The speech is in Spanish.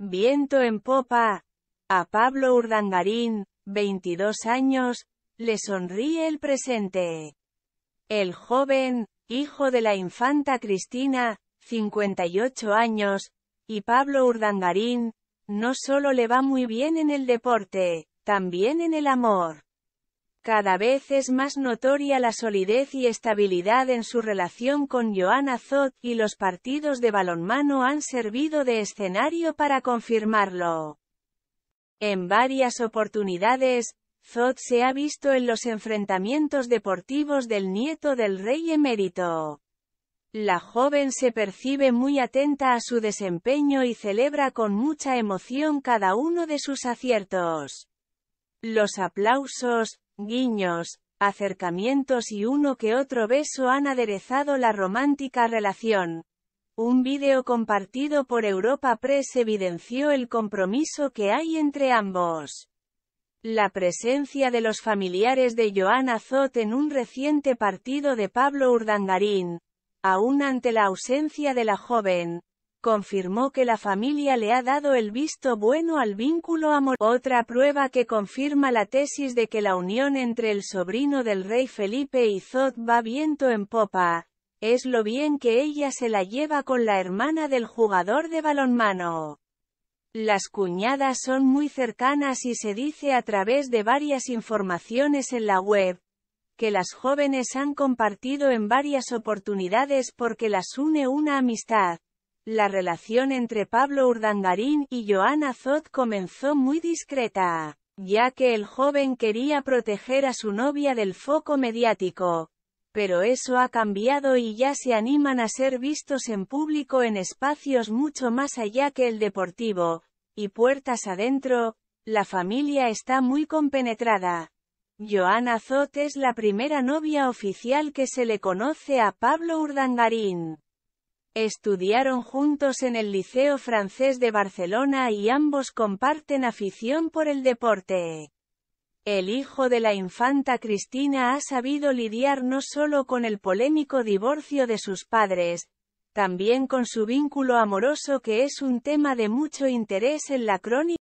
Viento en popa. A Pablo Urdangarín, 22 años, le sonríe el presente. El joven, hijo de la infanta Cristina, 58 años, y Pablo Urdangarín, no solo le va muy bien en el deporte, también en el amor. Cada vez es más notoria la solidez y estabilidad en su relación con Joana Azot, y los partidos de balonmano han servido de escenario para confirmarlo. En varias oportunidades, Zot se ha visto en los enfrentamientos deportivos del nieto del rey emérito. La joven se percibe muy atenta a su desempeño y celebra con mucha emoción cada uno de sus aciertos. Los aplausos, guiños, acercamientos y uno que otro beso han aderezado la romántica relación. Un vídeo compartido por Europa Press evidenció el compromiso que hay entre ambos. La presencia de los familiares de Joana Zot en un reciente partido de Pablo Urdangarín, aún ante la ausencia de la joven, confirmó que la familia le ha dado el visto bueno al vínculo amoroso. Otra prueba que confirma la tesis de que la unión entre el sobrino del rey Felipe y Zod va viento en popa, es lo bien que ella se la lleva con la hermana del jugador de balonmano. Las cuñadas son muy cercanas y se dice a través de varias informaciones en la web, que las jóvenes han compartido en varias oportunidades porque las une una amistad, la relación entre Pablo Urdangarín y Joan Azot comenzó muy discreta, ya que el joven quería proteger a su novia del foco mediático. Pero eso ha cambiado y ya se animan a ser vistos en público en espacios mucho más allá que el deportivo, y puertas adentro, la familia está muy compenetrada. Joana zot es la primera novia oficial que se le conoce a Pablo Urdangarín. Estudiaron juntos en el Liceo Francés de Barcelona y ambos comparten afición por el deporte. El hijo de la infanta Cristina ha sabido lidiar no solo con el polémico divorcio de sus padres, también con su vínculo amoroso que es un tema de mucho interés en la crónica.